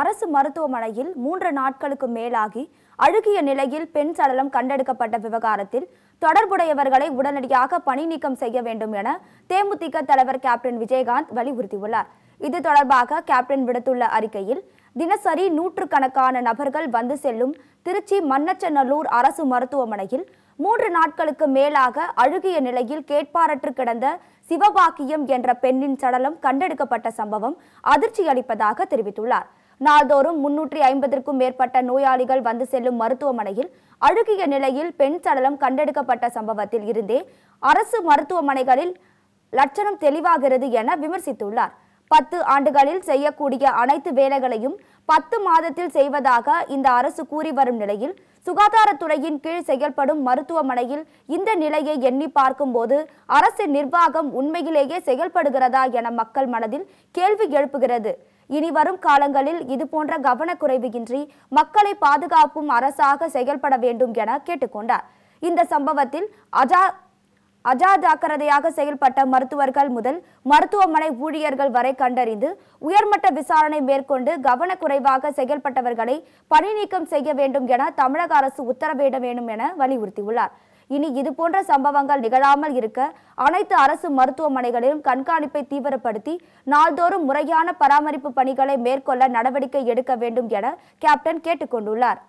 அரசு மருத்துவமனையில் மூன்று நாட்களுக்கு மேலாகி அழுகிய நிலையில் பெண் சடலம் கண்டெடுக்கப்பட்ட விவகாரத்தில் தொடர்புடையவர்களை உடனடியாக பணி நீக்கம் செய்ய வேண்டும் என தேமுதிக தலைவர் கேப்டன் விஜயகாந்த் வலியுறுத்தியுள்ளார் இது தொடர்பாக கேப்டன் விடுத்துள்ள அறிக்கையில் தினசரி நூற்றுக்கணக்கான நபர்கள் வந்து செல்லும் திருச்சி மன்னச்சநல்லூர் அரசு மருத்துவமனையில் மூன்று நாட்களுக்கு மேலாக அழுகிய நிலையில் கேட்பாரற்று கிடந்த சிவபாக்கியம் என்ற பெண்ணின் சடலம் கண்டெடுக்கப்பட்ட சம்பவம் அதிர்ச்சியளிப்பதாக தெரிவித்துள்ளார் நாள்தோறும் முன்னூற்றி ஐம்பதற்கும் மேற்பட்ட நோயாளிகள் வந்து செல்லும் மருத்துவமனையில் அழுகிய நிலையில் பெண் சடலம் கண்டெடுக்கப்பட்ட சம்பவத்தில் இருந்தே அரசு மருத்துவமனைகளில் லட்சணம் தெளிவாகிறது என விமர்சித்துள்ளார் பத்து ஆண்டுகளில் செய்யக்கூடிய அனைத்து வேலைகளையும் பத்து மாதத்தில் செய்வதாக இந்த அரசு கூறி வரும் நிலையில் சுகாதாரத்துறையின் கீழ் செயல்படும் மருத்துவமனையில் இந்த நிலையை எண்ணி பார்க்கும்போது அரசு நிர்வாகம் உண்மையிலேயே செயல்படுகிறதா என மக்கள் மனதில் கேள்வி எழுப்புகிறது இனி வரும் காலங்களில் இதுபோன்ற கவனக்குறைவுகின்றி மக்களை பாதுகாப்பும் அரசாக செயல்பட வேண்டும் என கேட்டுக்கொண்டார் இந்த சம்பவத்தில் அஜா அஜாஜாக்கிரதையாக செயல்பட்ட மருத்துவர்கள் முதல் மருத்துவமனை ஊழியர்கள் வரை கண்டறிந்து உயர்மட்ட விசாரணை மேற்கொண்டு கவனக்குறைவாக செயல்பட்டவர்களை பணிநீக்கம் செய்ய வேண்டும் என தமிழக அரசு உத்தரவிட வேண்டும் என வலியுறுத்தியுள்ளார் இனி இதுபோன்ற சம்பவங்கள் நிகழாமல் இருக்க அனைத்து அரசு மருத்துவமனைகளிலும் கண்காணிப்பை தீவிரப்படுத்தி நாள்தோறும் முறையான பராமரிப்பு பணிகளை மேற்கொள்ள நடவடிக்கை எடுக்க வேண்டும் என கேப்டன் கேட்டுக்கொண்டுள்ளார்